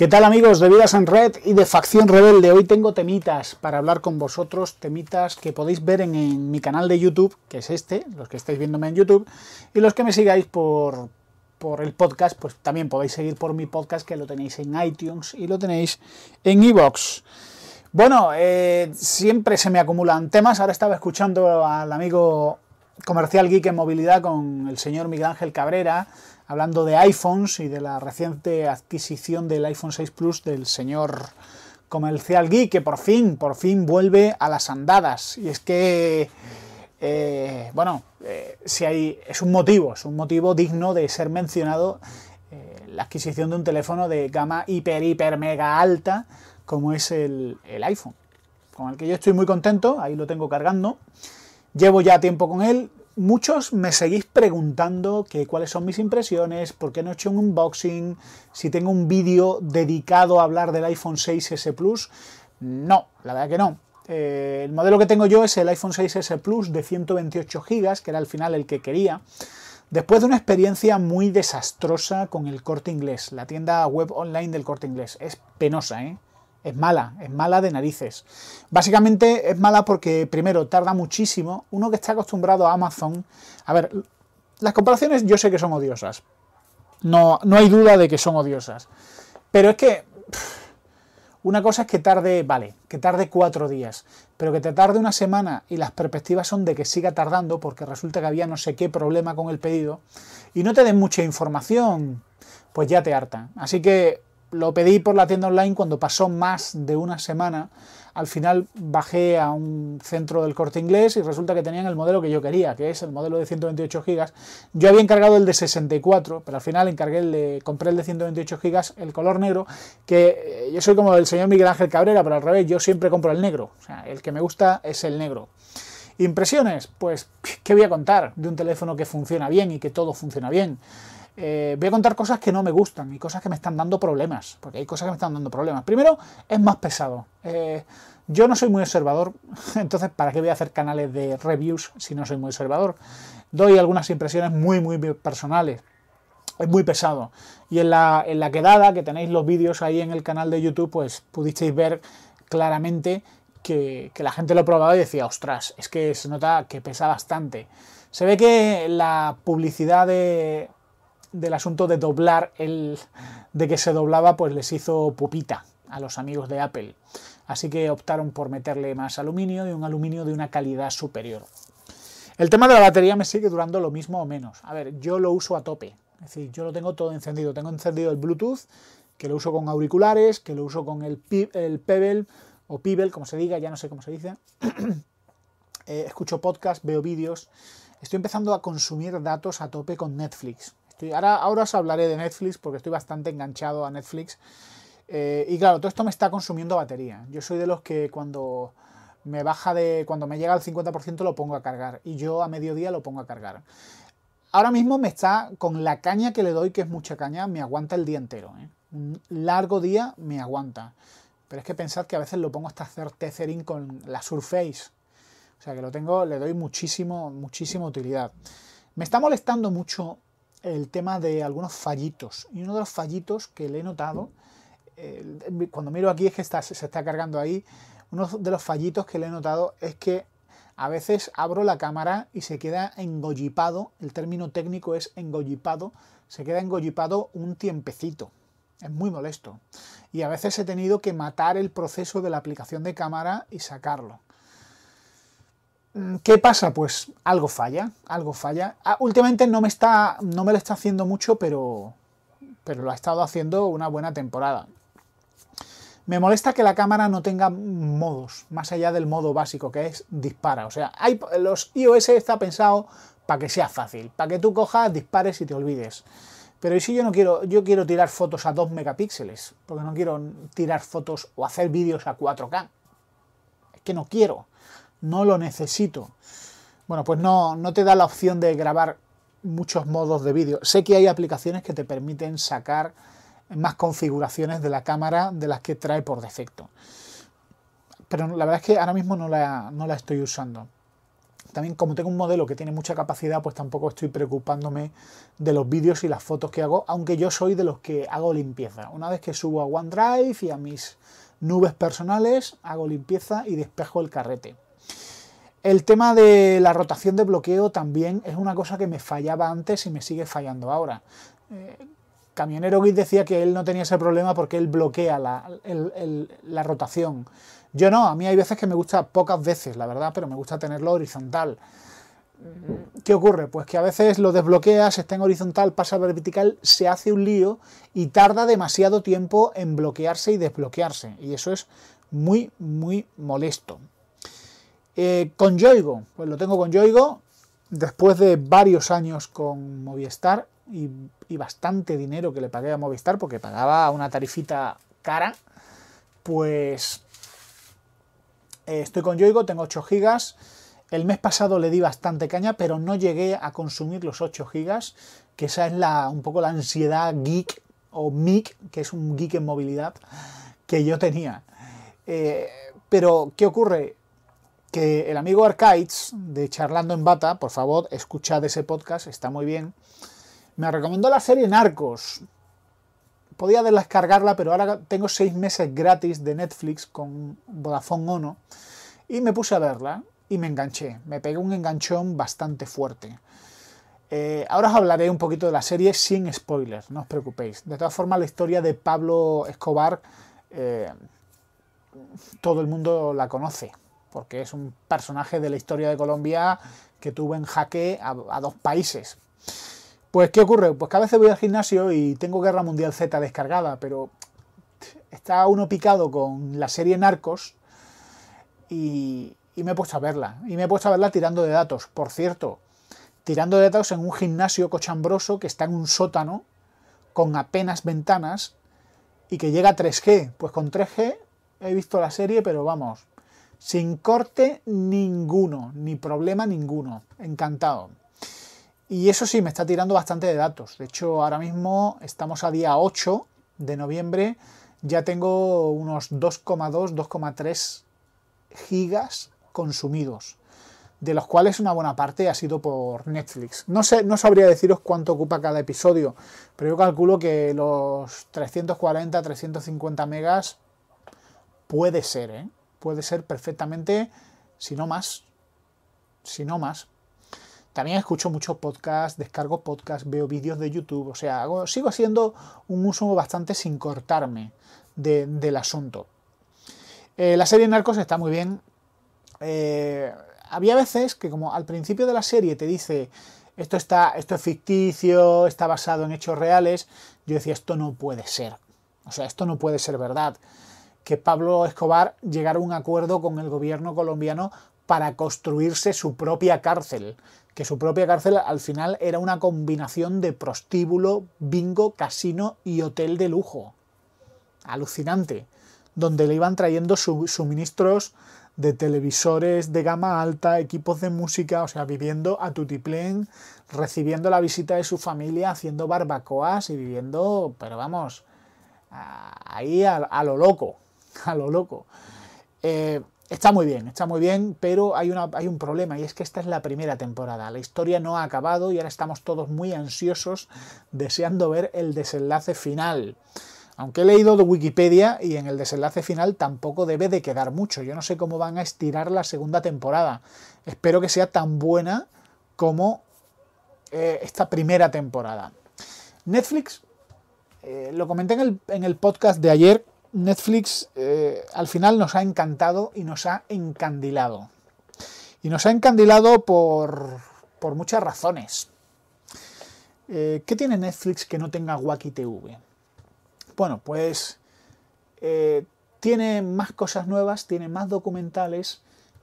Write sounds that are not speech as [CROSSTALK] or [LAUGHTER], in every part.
¿Qué tal amigos de Vidas en Red y de Facción Rebelde? Hoy tengo temitas para hablar con vosotros, temitas que podéis ver en, mi canal de YouTube, que es este, los que estáis viéndome en YouTube, y los que me sigáis por, el podcast, pues también podéis seguir por mi podcast, que lo tenéis en iTunes y lo tenéis en iVoox. Bueno, eh, siempre se me acumulan temas, ahora estaba escuchando al amigo comercial geek en movilidad con el señor Miguel Ángel Cabrera, hablando de iPhones y de la reciente adquisición del iPhone 6 Plus del señor comercial geek que por fin, por fin vuelve a las andadas. Y es que, eh, bueno, eh, si hay, es un motivo, es un motivo digno de ser mencionado eh, la adquisición de un teléfono de gama hiper, hiper, mega alta como es el iPhone, con el que yo estoy muy contento, ahí lo tengo cargando. Llevo ya tiempo con él, muchos me seguís preguntando cuáles son mis impresiones, por qué no he hecho un unboxing, si tengo un vídeo dedicado a hablar del iPhone 6S Plus. No, la verdad que no. Eh, el modelo que tengo yo es el iPhone 6S Plus de 128 GB, que era al final el que quería. Después de una experiencia muy desastrosa con el corte inglés, la tienda web online del corte inglés. Es penosa, ¿eh? Es mala, es mala de narices. Básicamente es mala porque, primero, tarda muchísimo. Uno que está acostumbrado a Amazon. A ver, las comparaciones yo sé que son odiosas. No, no hay duda de que son odiosas. Pero es que. una cosa es que tarde, vale, que tarde cuatro días, pero que te tarde una semana y las perspectivas son de que siga tardando porque resulta que había no sé qué problema con el pedido y no te den mucha información, pues ya te harta. Así que lo pedí por la tienda online cuando pasó más de una semana. Al final bajé a un centro del corte inglés y resulta que tenían el modelo que yo quería, que es el modelo de 128 GB. Yo había encargado el de 64, pero al final encargué el compré el de 128 GB, el color negro, que eh, yo soy como el señor Miguel Ángel Cabrera, pero al revés, yo siempre compro el negro. O sea, el que me gusta es el negro. Impresiones, pues, ¿qué voy a contar de un teléfono que funciona bien y que todo funciona bien? Eh, voy a contar cosas que no me gustan y cosas que me están dando problemas, porque hay cosas que me están dando problemas. Primero, es más pesado. Eh, yo no soy muy observador, [LAUGHS] entonces ¿para qué voy a hacer canales de reviews si no soy muy observador? Doy algunas impresiones muy, muy personales. Es muy pesado. Y en la, quedada, que tenéis los vídeos ahí en el canal de YouTube, pues pudisteis ver claramente que, que la gente lo probaba y decía, ostras, es que se nota que pesa bastante. Se ve que la publicidad de del asunto de doblar el. de que se doblaba, pues les hizo pupita a los amigos de Apple. Así que optaron por meterle más aluminio y un aluminio de una calidad superior. El tema de la batería me sigue durando lo mismo o menos. A ver, yo lo uso a tope. Es decir, yo lo tengo todo encendido. Tengo encendido el Bluetooth, que lo uso con auriculares, que lo uso con el, el Pebble o Pebble, como se diga, ya no sé cómo se dice. [CLEARS THROAT] Eh, escucho podcasts veo vídeos. Estoy empezando a consumir datos a tope con Netflix ahora, ahora os hablaré de Netflix porque estoy bastante enganchado a Netflix. Eh, y claro, todo esto me está consumiendo batería. Yo soy de los que cuando me baja de. cuando me llega al 50% lo pongo a cargar. Y yo a mediodía lo pongo a cargar. Ahora mismo me está. con la caña que le doy, que es mucha caña, me aguanta el día entero. ¿eh? Un largo día me aguanta. Pero es que pensad que a veces lo pongo hasta hacer tethering con la Surface. O sea que lo tengo, le doy muchísimo, muchísima utilidad. Me está molestando mucho el tema de algunos fallitos. Y uno de los fallitos que le he notado, cuando miro aquí es que se está cargando ahí, uno de los fallitos que le he notado es que a veces abro la cámara y se queda engollipado, el término técnico es engollipado, se queda engollipado un tiempecito. Es muy molesto. Y a veces he tenido que matar el proceso de la aplicación de cámara y sacarlo. Mm, ¿Qué pasa? Pues algo falla, algo falla. Ah, últimamente no me está, no me lo está haciendo mucho, pero, pero lo ha estado haciendo una buena temporada. Me molesta que la cámara no tenga modos, más allá del modo básico que es dispara. O sea, los iOS está pensado para que sea fácil, para que tú cojas, dispares y te olvides. Pero ¿y si yo no quiero, yo quiero tirar fotos a 2 megapíxeles? Porque no quiero tirar fotos o hacer vídeos a 4K. Es que no quiero no lo necesito. Bueno, pues no, te da la opción de grabar muchos modos de vídeo. Sé que hay aplicaciones que te permiten sacar más configuraciones de la cámara de las que trae por defecto. Pero la verdad es que ahora mismo no la, no la estoy usando. También como tengo un modelo que tiene mucha capacidad, pues tampoco estoy preocupándome de los vídeos y las fotos que hago, aunque yo soy de los que hago limpieza. Una vez que subo a OneDrive y a mis nubes personales, hago limpieza y despejo el carrete. El tema de la rotación de bloqueo también es una cosa que me fallaba antes y me sigue fallando ahora. Eh, Camionero Git decía que él no tenía ese problema porque él bloquea la, rotación. Yo no, a mí hay veces que me gusta, pocas veces, la verdad, pero me gusta tenerlo horizontal. ¿Qué ocurre? Pues que a veces lo desbloqueas, está en horizontal, pasa a vertical, se hace un lío y tarda demasiado tiempo en bloquearse y desbloquearse. Y eso es muy, muy molesto. Eh, con Yoigo, pues lo tengo con Yoigo después de varios años con Movistar y, bastante dinero que le pagué a Movistar porque pagaba una tarifita cara, pues eh, estoy con Yoigo, tengo 8 gigas. El mes pasado le di bastante caña, pero no llegué a consumir los 8 gigas, que esa es la, un poco la ansiedad geek o MIC, que es un geek en movilidad, que yo tenía. Eh, pero, ¿qué ocurre? que el amigo Arcaids de Charlando en Bata, por favor, escuchad ese podcast, está muy bien, me recomendó la serie Narcos. Podía descargarla, pero ahora tengo seis meses gratis de Netflix con Vodafone Ono y me puse a verla y me enganché. Me pegué un enganchón bastante fuerte. Eh, ahora os hablaré un poquito de la serie sin spoilers, no os preocupéis. De todas formas, la historia de Pablo Escobar, eh, todo el mundo la conoce porque es un personaje de la historia de Colombia que tuvo en jaque a, dos países. Pues, ¿qué ocurre? Pues que a veces voy al gimnasio y tengo Guerra Mundial Z descargada, pero está uno picado con la serie Narcos y, y me he puesto a verla. Y me he puesto a verla tirando de datos, por cierto. Tirando de datos en un gimnasio cochambroso que está en un sótano con apenas ventanas y que llega a 3G. Pues con 3G he visto la serie, pero vamos, sin corte ninguno, ni problema ninguno. Encantado. Y eso sí, me está tirando bastante de datos. De hecho, ahora mismo estamos a día 8 de noviembre. Ya tengo unos 2,2, 2,3 gigas consumidos. De los cuales una buena parte ha sido por Netflix. No, sé, no sabría deciros cuánto ocupa cada episodio, pero yo calculo que los 340, 350 megas puede ser, ¿eh? puede ser perfectamente, si no más, si no más. También escucho muchos podcasts, descargo podcasts, veo vídeos de YouTube, o sea, sigo haciendo un uso bastante sin cortarme del asunto. Eh, la serie Narcos está muy bien. Eh, había veces que como al principio de la serie te dice esto está esto es ficticio, está basado en hechos reales, yo decía esto no puede ser. O sea, esto no puede ser verdad que Pablo Escobar llegara a un acuerdo con el gobierno colombiano para construirse su propia cárcel, que su propia cárcel al final era una combinación de prostíbulo, bingo, casino y hotel de lujo. Alucinante, donde le iban trayendo suministros de televisores de gama alta, equipos de música, o sea, viviendo a tutiplén, recibiendo la visita de su familia, haciendo barbacoas y viviendo, pero vamos, ahí a, a lo loco. [LAUGHS] a lo loco. Eh, está muy bien, está muy bien, pero hay, una, hay un problema y es que esta es la primera temporada. La historia no ha acabado y ahora estamos todos muy ansiosos deseando ver el desenlace final. Aunque he leído de Wikipedia y en el desenlace final tampoco debe de quedar mucho. Yo no sé cómo van a estirar la segunda temporada. Espero que sea tan buena como eh, esta primera temporada. Netflix, eh, lo comenté en el, en el podcast de ayer, Netflix eh, al final nos ha encantado y nos ha encandilado. Y nos ha encandilado por, muchas razones. Eh, ¿Qué tiene Netflix que no tenga Wacky TV? Bueno, pues eh, tiene más cosas nuevas, tiene más documentales,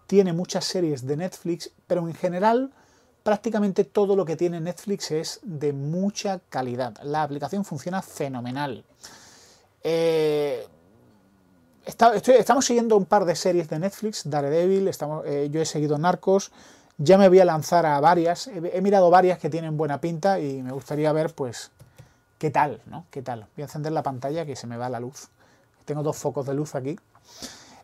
tiene muchas series de Netflix, pero en general prácticamente todo lo que tiene Netflix es de mucha calidad. La aplicación funciona fenomenal estamos siguiendo un par de series de Netflix, Daredevil, estamos, eh, yo he seguido Narcos, ya me voy a lanzar a varias, he, mirado varias que tienen buena pinta y me gustaría ver pues qué tal, ¿no? ¿Qué tal? Voy a encender la pantalla que se me va la luz. Tengo dos focos de luz aquí.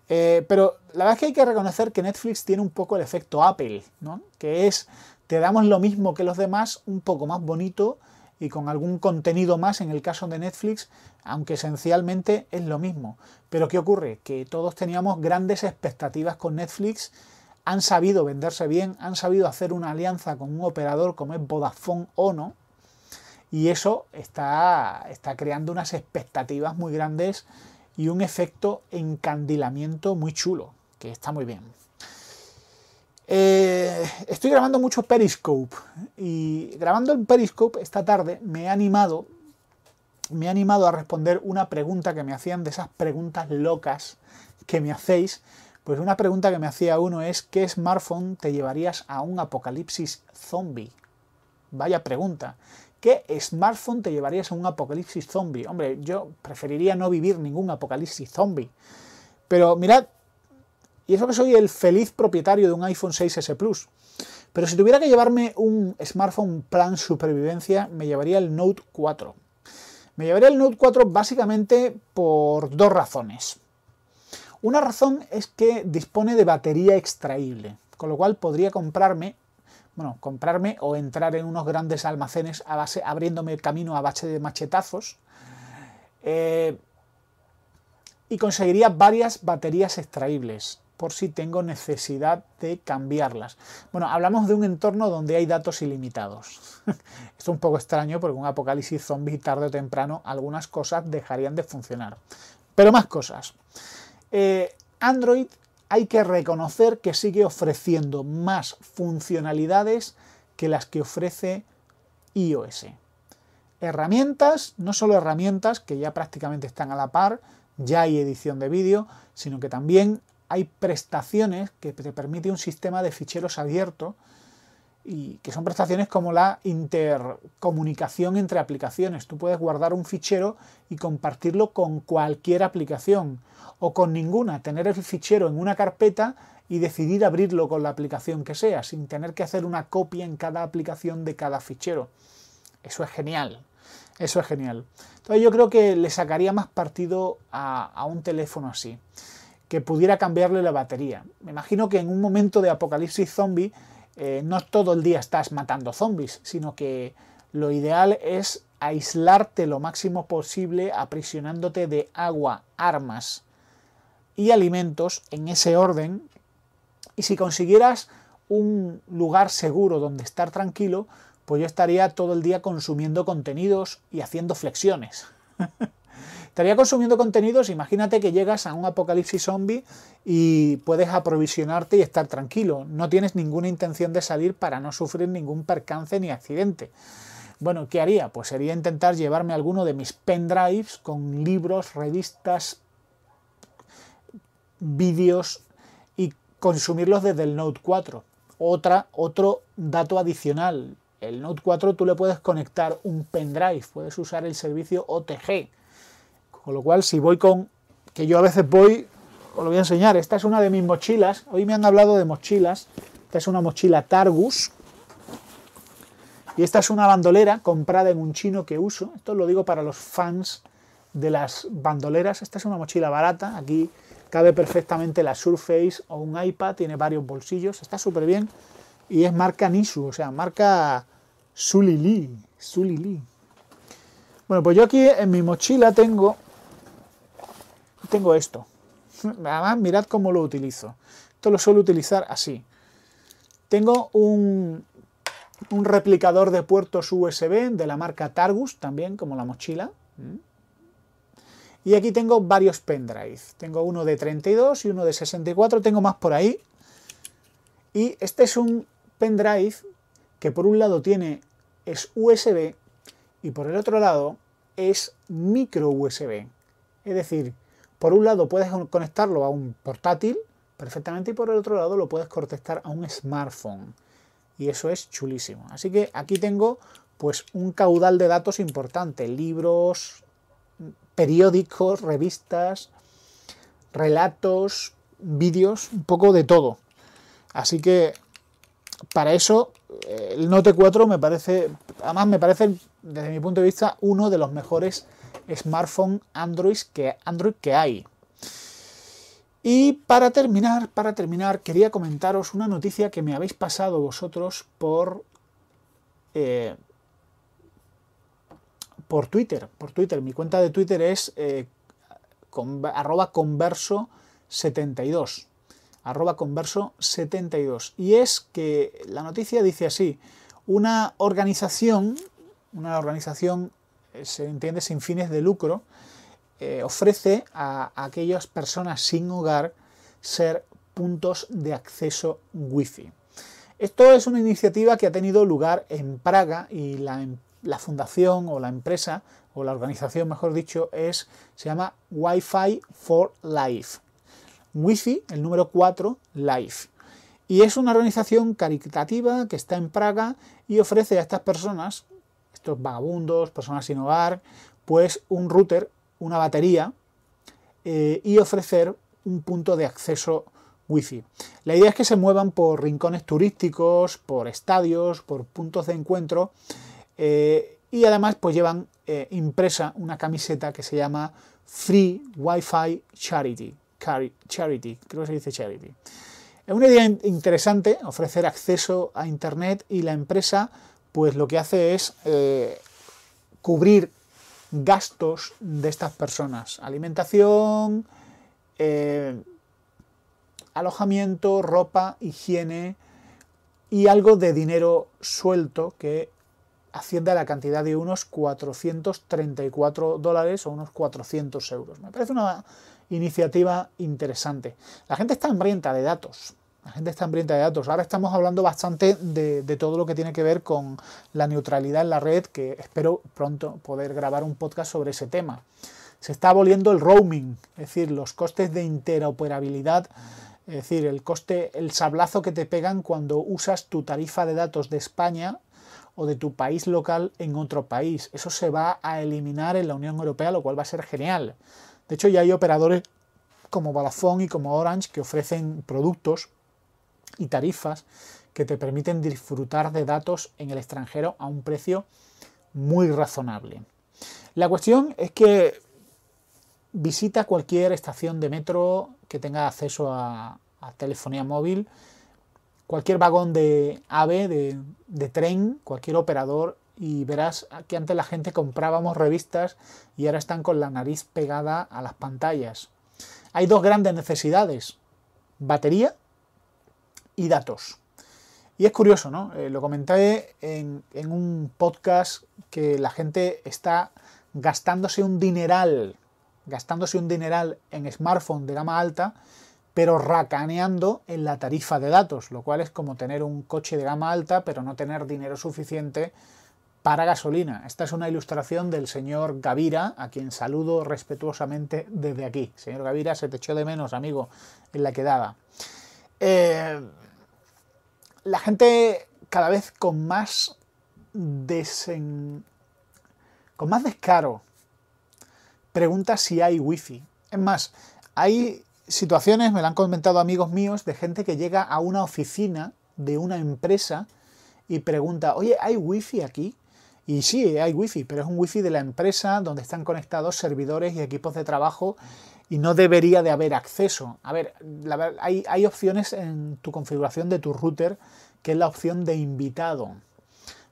Eh, pero la verdad es que hay que reconocer que Netflix tiene un poco el efecto Apple, ¿no? Que es, te damos lo mismo que los demás, un poco más bonito, y con algún contenido más en el caso de Netflix, aunque esencialmente es lo mismo. Pero ¿qué ocurre? Que todos teníamos grandes expectativas con Netflix, han sabido venderse bien, han sabido hacer una alianza con un operador como es Vodafone o no, y eso está, está creando unas expectativas muy grandes y un efecto encandilamiento muy chulo, que está muy bien. Eh, estoy grabando mucho Periscope y grabando el Periscope esta tarde me he animado me he animado a responder una pregunta que me hacían de esas preguntas locas que me hacéis. Pues una pregunta que me hacía uno es ¿qué smartphone te llevarías a un apocalipsis zombie? Vaya pregunta. ¿Qué smartphone te llevarías a un apocalipsis zombie? Hombre, yo preferiría no vivir ningún apocalipsis zombie. Pero mirad, y eso que soy el feliz propietario de un iPhone 6S Plus. Pero si tuviera que llevarme un smartphone plan supervivencia, me llevaría el Note 4. Me llevaría el Note 4 básicamente por dos razones. Una razón es que dispone de batería extraíble, con lo cual podría comprarme, bueno, comprarme o entrar en unos grandes almacenes a base, abriéndome camino a base de machetazos. Eh, y conseguiría varias baterías extraíbles por si tengo necesidad de cambiarlas. Bueno, hablamos de un entorno donde hay datos ilimitados. [LAUGHS] es un poco extraño porque un apocalipsis zombie tarde o temprano algunas cosas dejarían de funcionar. Pero más cosas. Eh, Android hay que reconocer que sigue ofreciendo más funcionalidades que las que ofrece iOS. Herramientas, no solo herramientas que ya prácticamente están a la par, ya hay edición de vídeo, sino que también hay prestaciones que te permite un sistema de ficheros abierto y que son prestaciones como la intercomunicación entre aplicaciones. Tú puedes guardar un fichero y compartirlo con cualquier aplicación o con ninguna, tener el fichero en una carpeta y decidir abrirlo con la aplicación que sea, sin tener que hacer una copia en cada aplicación de cada fichero. Eso es genial, eso es genial. Entonces yo creo que le sacaría más partido a, a un teléfono así que pudiera cambiarle la batería. Me imagino que en un momento de apocalipsis zombie eh, no todo el día estás matando zombies, sino que lo ideal es aislarte lo máximo posible aprisionándote de agua, armas y alimentos en ese orden. Y si consiguieras un lugar seguro donde estar tranquilo, pues yo estaría todo el día consumiendo contenidos y haciendo flexiones. [LAUGHS] Estaría consumiendo contenidos, imagínate que llegas a un apocalipsis zombie y puedes aprovisionarte y estar tranquilo. No tienes ninguna intención de salir para no sufrir ningún percance ni accidente. Bueno, ¿qué haría? Pues sería intentar llevarme alguno de mis pendrives con libros, revistas, vídeos y consumirlos desde el Note 4. Otra, otro dato adicional. El Note 4 tú le puedes conectar un pendrive, puedes usar el servicio OTG con lo cual, si voy con... que yo a veces voy, os lo voy a enseñar, esta es una de mis mochilas, hoy me han hablado de mochilas, esta es una mochila Targus, y esta es una bandolera comprada en un chino que uso, esto lo digo para los fans de las bandoleras, esta es una mochila barata, aquí cabe perfectamente la Surface o un iPad, tiene varios bolsillos, está súper bien, y es marca Nisu, o sea, marca Sulili, Sulili. Bueno, pues yo aquí en mi mochila tengo tengo esto. Además, mirad cómo lo utilizo. Esto lo suelo utilizar así. Tengo un, replicador de puertos USB de la marca Targus, también como la mochila. Y aquí tengo varios pendrives, Tengo uno de 32 y uno de 64. Tengo más por ahí. Y este es un pendrive que por un lado tiene es USB y por el otro lado es micro USB. Es decir, por un lado puedes conectarlo a un portátil perfectamente y por el otro lado lo puedes conectar a un smartphone. Y eso es chulísimo. Así que aquí tengo pues un caudal de datos importante, libros, periódicos, revistas, relatos, vídeos, un poco de todo. Así que para eso eh, el Note 4 me parece, además me parece desde mi punto de vista uno de los mejores smartphone Android que, Android que hay. Y para terminar, para terminar, quería comentaros una noticia que me habéis pasado vosotros por. Eh, por Twitter. Por Twitter. Mi cuenta de Twitter es eh, arroba converso72. Arroba converso72. Y es que la noticia dice así: una organización. Una organización se entiende sin fines de lucro, eh, ofrece a, aquellas personas sin hogar ser puntos de acceso wifi. Esto es una iniciativa que ha tenido lugar en Praga y la, fundación o la empresa o la organización, mejor dicho, es se llama Wi-Fi for Life. Wi-Fi, el número 4, Life. Y es una organización caritativa que está en Praga y ofrece a estas personas estos vagabundos, personas sin hogar, pues un router, una batería eh, y ofrecer un punto de acceso wifi. La idea es que se muevan por rincones turísticos, por estadios, por puntos de encuentro eh, y además pues llevan eh, impresa una camiseta que se llama Free Wi-Fi Charity. Charity, creo que se dice charity. Es una idea interesante ofrecer acceso a Internet y la empresa pues lo que hace es eh, cubrir gastos de estas personas. Alimentación, eh, alojamiento, ropa, higiene y algo de dinero suelto que asciende a la cantidad de unos 434 dólares o unos 400 euros. Me parece una iniciativa interesante. La gente está hambrienta de datos. La gente está hambrienta de datos. Ahora estamos hablando bastante de, todo lo que tiene que ver con la neutralidad en la red, que espero pronto poder grabar un podcast sobre ese tema. Se está aboliendo el roaming, es decir, los costes de interoperabilidad, es decir, el coste, el sablazo que te pegan cuando usas tu tarifa de datos de España o de tu país local en otro país. Eso se va a eliminar en la Unión Europea, lo cual va a ser genial. De hecho, ya hay operadores como Balafón y como Orange que ofrecen productos y tarifas que te permiten disfrutar de datos en el extranjero a un precio muy razonable. La cuestión es que visita cualquier estación de metro que tenga acceso a, telefonía móvil, cualquier vagón de AVE, de, de tren, cualquier operador y verás que antes la gente comprábamos revistas y ahora están con la nariz pegada a las pantallas. Hay dos grandes necesidades, batería y datos. Y es curioso, ¿no? Eh, lo comenté en, un podcast que la gente está gastándose un dineral, gastándose un dineral en smartphone de gama alta, pero racaneando en la tarifa de datos, lo cual es como tener un coche de gama alta, pero no tener dinero suficiente para gasolina. Esta es una ilustración del señor Gavira, a quien saludo respetuosamente desde aquí. Señor Gavira, se te echó de menos, amigo, en la quedada. Eh, la gente cada vez con más con más descaro pregunta si hay wifi. Es más, hay situaciones, me lo han comentado amigos míos, de gente que llega a una oficina de una empresa y pregunta, oye, ¿hay wifi aquí? Y sí, hay wifi, pero es un wifi de la empresa donde están conectados servidores y equipos de trabajo y no debería de haber acceso. A ver, hay, hay opciones en tu configuración de tu router, que es la opción de invitado.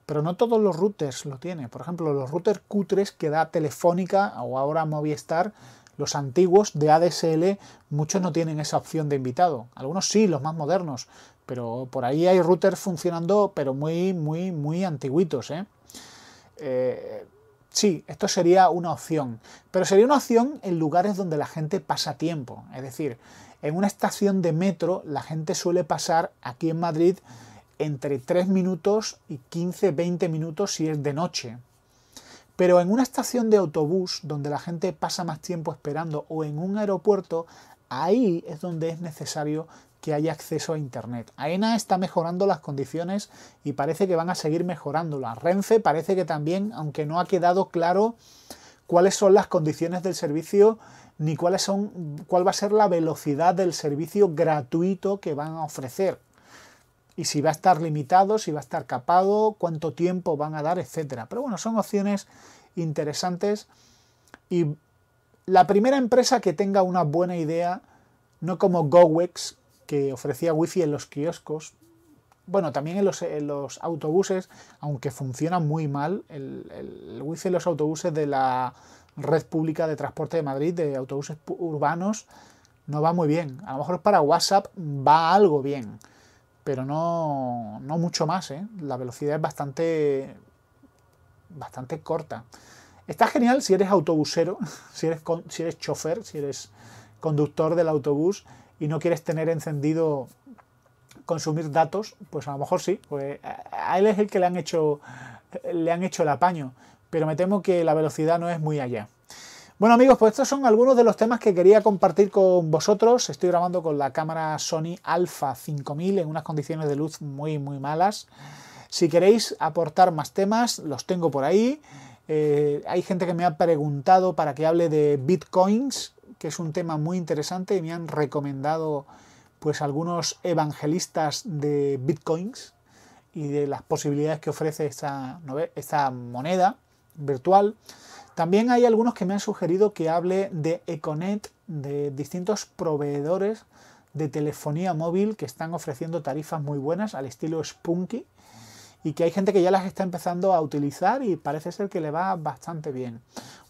Pero no todos los routers lo tienen. Por ejemplo, los routers Q3 que da Telefónica o ahora Movistar, los antiguos de ADSL, muchos no tienen esa opción de invitado. Algunos sí, los más modernos. Pero por ahí hay routers funcionando, pero muy, muy, muy antiguitos. ¿eh? eh Sí, esto sería una opción, pero sería una opción en lugares donde la gente pasa tiempo. Es decir, en una estación de metro la gente suele pasar aquí en Madrid entre 3 minutos y 15-20 minutos si es de noche. Pero en una estación de autobús donde la gente pasa más tiempo esperando o en un aeropuerto, ahí es donde es necesario que haya acceso a Internet. AENA está mejorando las condiciones y parece que van a seguir mejorándolas. Renfe parece que también, aunque no ha quedado claro cuáles son las condiciones del servicio ni cuáles son, cuál va a ser la velocidad del servicio gratuito que van a ofrecer. Y si va a estar limitado, si va a estar capado, cuánto tiempo van a dar, etcétera. Pero bueno, son opciones interesantes y la primera empresa que tenga una buena idea, no como GoWex, que ofrecía wifi en los kioscos. Bueno, también en los, autobuses, aunque funciona muy mal, el, wifi en los autobuses de la red pública de transporte de Madrid, de autobuses urbanos, no va muy bien. A lo mejor para WhatsApp va algo bien, pero no, no mucho más. ¿eh? La velocidad es bastante, bastante corta. Está genial si eres autobusero, [LAUGHS] si eres, si eres chofer, si eres conductor del autobús y no quieres tener encendido consumir datos, pues a lo mejor sí, pues a él es el que le han hecho le han hecho el apaño, pero me temo que la velocidad no es muy allá. Bueno amigos, pues estos son algunos de los temas que quería compartir con vosotros. Estoy grabando con la cámara Sony Alpha 5000 en unas condiciones de luz muy muy malas. Si queréis aportar más temas, los tengo por ahí. Eh, hay gente que me ha preguntado para que hable de bitcoins que es un tema muy interesante y me han recomendado pues algunos evangelistas de bitcoins y de las posibilidades que ofrece esta, esta moneda virtual. También hay algunos que me han sugerido que hable de Econet, de distintos proveedores de telefonía móvil que están ofreciendo tarifas muy buenas al estilo Spunky y que hay gente que ya las está empezando a utilizar y parece ser que le va bastante bien.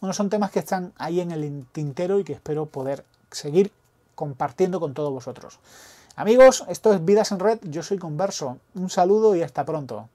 Bueno, son temas que están ahí en el tintero y que espero poder seguir compartiendo con todos vosotros. Amigos, esto es Vidas en Red, yo soy Converso. Un saludo y hasta pronto.